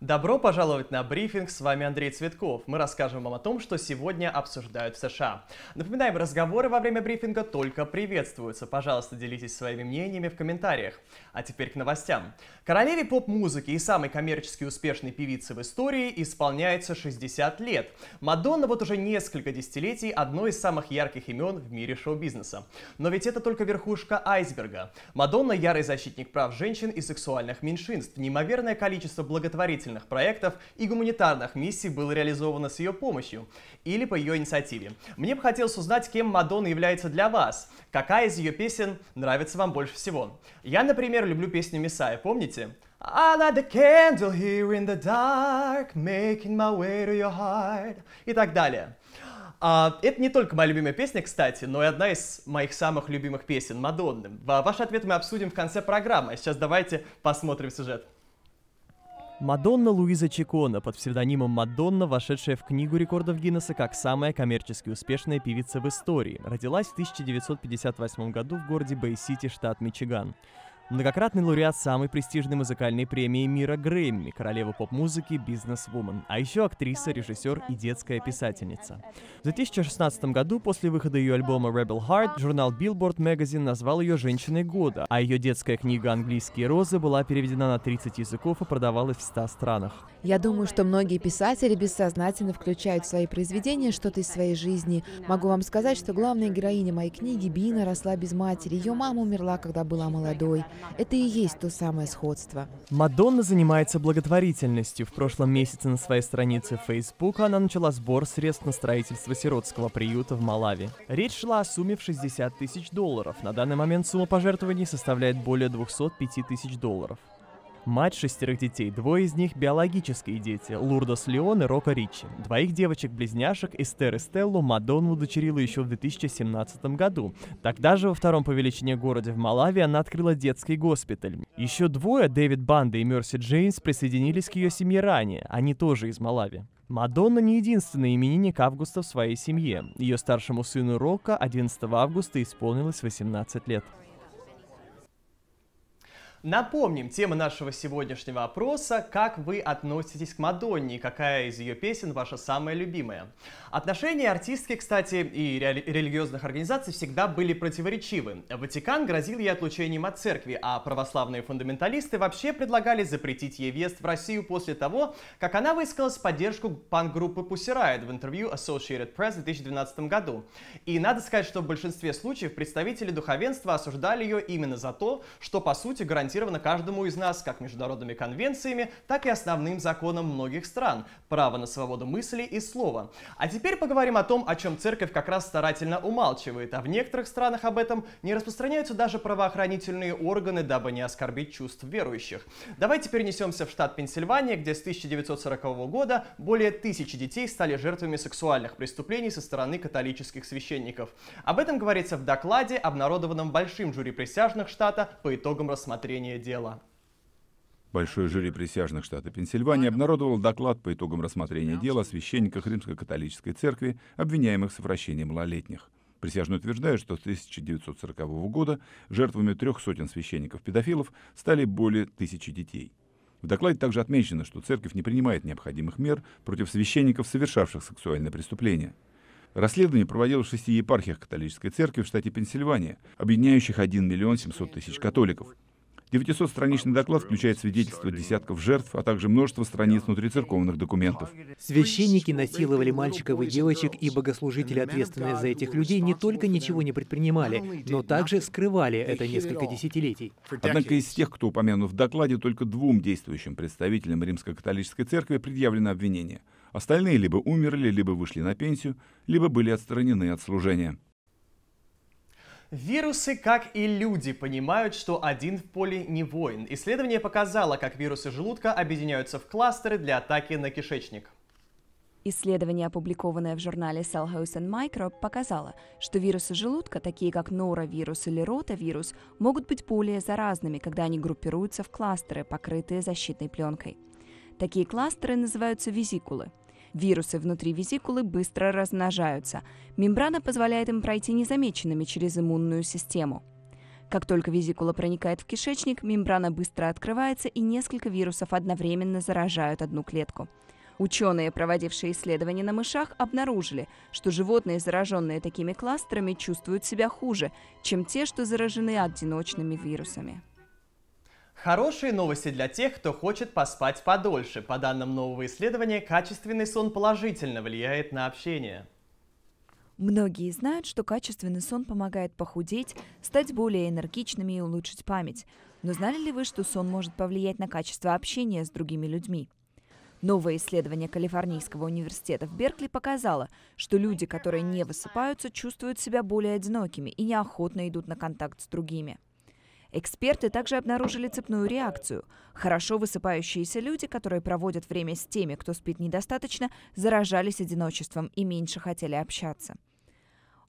Добро пожаловать на брифинг, с вами Андрей Цветков. Мы расскажем вам о том, что сегодня обсуждают в США. Напоминаем, разговоры во время брифинга только приветствуются. Пожалуйста, делитесь своими мнениями в комментариях. А теперь к новостям. Королеве поп-музыки и самой коммерчески успешной певице в истории исполняется 60 лет. Мадонна вот уже несколько десятилетий одно из самых ярких имен в мире шоу-бизнеса. Но ведь это только верхушка айсберга. Мадонна ярый защитник прав женщин и сексуальных меньшинств. Неимоверное количество благотворительных благотворительных проектов и гуманитарных миссий было реализовано с ее помощью или по ее инициативе. Мне бы хотелось узнать, кем Мадонна является для вас, какая из ее песен нравится вам больше всего. Я, например, люблю песню Мисая, помните? I light the candle here in the dark, making my way to your heart и так далее. А, это не только моя любимая песня, кстати, но и одна из моих самых любимых песен Мадонны. Ваш ответ мы обсудим в конце программы. А сейчас давайте посмотрим сюжет. Мадонна Луиза Чикона под псевдонимом Мадонна, вошедшая в Книгу рекордов Гиннесса как самая коммерчески успешная певица в истории, родилась в 1958 году в городе Бэй-Сити, штат Мичиган. Многократный лауреат самой престижной музыкальной премии мира Грэмми, королева поп-музыки «Бизнес-вумен», а еще актриса, режиссер и детская писательница. В 2016 году, после выхода ее альбома «Rebel Heart», журнал Billboard Magazine назвал ее «Женщиной года», а ее детская книга «Английские розы» была переведена на 30 языков и продавалась в 100 странах. Я думаю, что многие писатели бессознательно включают в свои произведения что-то из своей жизни. Могу вам сказать, что главная героиня моей книги Бина росла без матери. Ее мама умерла, когда была молодой. Это и есть то самое сходство. Мадонна занимается благотворительностью. В прошлом месяце на своей странице Facebook она начала сбор средств на строительство сиротского приюта в Малави. Речь шла о сумме в 60 тысяч долларов. На данный момент сумма пожертвований составляет более 205 тысяч долларов. Мать шестерых детей, двое из них биологические дети, Лурдос Леон и Рока Ричи. Двоих девочек-близняшек, Эстер и Стеллу, Мадонну удочерила еще в 2017 году. Тогда же во втором по величине городе в Малави она открыла детский госпиталь. Еще двое, Дэвид Банда и Мерси Джеймс, присоединились к ее семье ранее, они тоже из Малави. Мадонна не единственный именинник августа в своей семье. Ее старшему сыну Рока 11 августа исполнилось 18 лет. Напомним, тема нашего сегодняшнего опроса – как вы относитесь к Мадонне и какая из ее песен ваша самая любимая. Отношения артистки, кстати, и религиозных организаций всегда были противоречивы. Ватикан грозил ей отлучением от церкви, а православные фундаменталисты вообще предлагали запретить ей въезд в Россию после того, как она высказалась в поддержку пан группы Pussy Riot в интервью Associated Press в 2012 году. И надо сказать, что в большинстве случаев представители духовенства осуждали ее именно за то, что по сути гарантировали гарантировано каждому из нас как международными конвенциями, так и основным законом многих стран – право на свободу мысли и слова. А теперь поговорим о том, о чем церковь как раз старательно умалчивает, а в некоторых странах об этом не распространяются даже правоохранительные органы, дабы не оскорбить чувств верующих. Давайте перенесемся в штат Пенсильвания, где с 1940 года более тысячи детей стали жертвами сексуальных преступлений со стороны католических священников. Об этом говорится в докладе, обнародованном большим жюри присяжных штата по итогам рассмотрения положение дела. Большой жюри присяжных штата Пенсильвания обнародовал доклад по итогам рассмотрения дела о Римско-католической церкви, обвиняемых в совращении малолетних. Присяжные утверждают, что с 1940 года жертвами трех сотен священников-педофилов стали более тысячи детей. В докладе также отмечено, что церковь не принимает необходимых мер против священников, совершавших сексуальные преступления. Расследование проводилось в шести епархиях католической церкви в штате Пенсильвания, объединяющих 1 миллион 700 тысяч католиков. 900-страничный доклад включает свидетельства десятков жертв, а также множество страниц внутрицерковных документов. Священники насиловали мальчиков и девочек, и богослужители, ответственные за этих людей, не только ничего не предпринимали, но также скрывали это несколько десятилетий. Однако из тех, кто упомянут в докладе, только двум действующим представителям Римско-католической церкви предъявлено обвинение. Остальные либо умерли, либо вышли на пенсию, либо были отстранены от служения. Вирусы, как и люди, понимают, что один в поле не воин. Исследование показало, как вирусы желудка объединяются в кластеры для атаки на кишечник. Исследование, опубликованное в журнале Cell House and Microbe, показало, что вирусы желудка, такие как норовирус или ротавирус, могут быть более заразными, когда они группируются в кластеры, покрытые защитной пленкой. Такие кластеры называются визикулы – Вирусы внутри визикулы быстро размножаются. Мембрана позволяет им пройти незамеченными через иммунную систему. Как только визикула проникает в кишечник, мембрана быстро открывается, и несколько вирусов одновременно заражают одну клетку. Ученые, проводившие исследования на мышах, обнаружили, что животные, зараженные такими кластерами, чувствуют себя хуже, чем те, что заражены одиночными вирусами. Хорошие новости для тех, кто хочет поспать подольше. По данным нового исследования, качественный сон положительно влияет на общение. Многие знают, что качественный сон помогает похудеть, стать более энергичными и улучшить память. Но знали ли вы, что сон может повлиять на качество общения с другими людьми? Новое исследование Калифорнийского университета в Беркли показало, что люди, которые не высыпаются, чувствуют себя более одинокими и неохотно идут на контакт с другими. Эксперты также обнаружили цепную реакцию. Хорошо высыпающиеся люди, которые проводят время с теми, кто спит недостаточно, заражались одиночеством и меньше хотели общаться.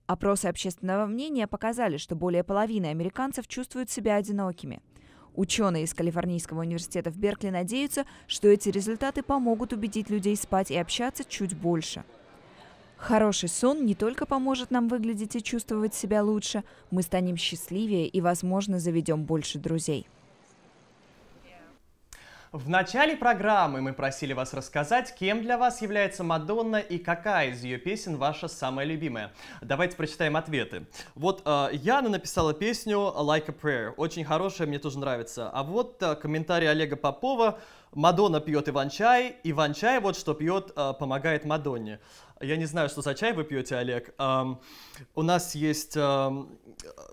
Опросы общественного мнения показали, что более половины американцев чувствуют себя одинокими. Ученые из Калифорнийского университета в Беркли надеются, что эти результаты помогут убедить людей спать и общаться чуть больше. Хороший сон не только поможет нам выглядеть и чувствовать себя лучше, мы станем счастливее и, возможно, заведем больше друзей. В начале программы мы просили вас рассказать, кем для вас является Мадонна и какая из ее песен ваша самая любимая. Давайте прочитаем ответы. Вот э, Яна написала песню Like a Prayer. Очень хорошая, мне тоже нравится. А вот э, комментарий Олега Попова. Мадонна пьет Иван-чай, Иван-чай вот что пьет, э, помогает Мадонне. Я не знаю, что за чай вы пьете, Олег. Эм, у нас есть эм,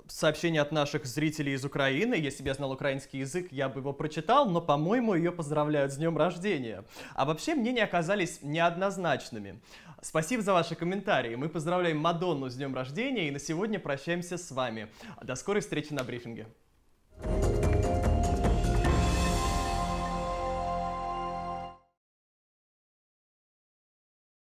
сообщение от наших зрителей из Украины. Если бы я знал украинский язык, я бы его прочитал, но, по-моему, ее поздравляют с днем рождения. А вообще мнения оказались неоднозначными. Спасибо за ваши комментарии. Мы поздравляем Мадонну с днем рождения и на сегодня прощаемся с вами. До скорой встречи на брифинге.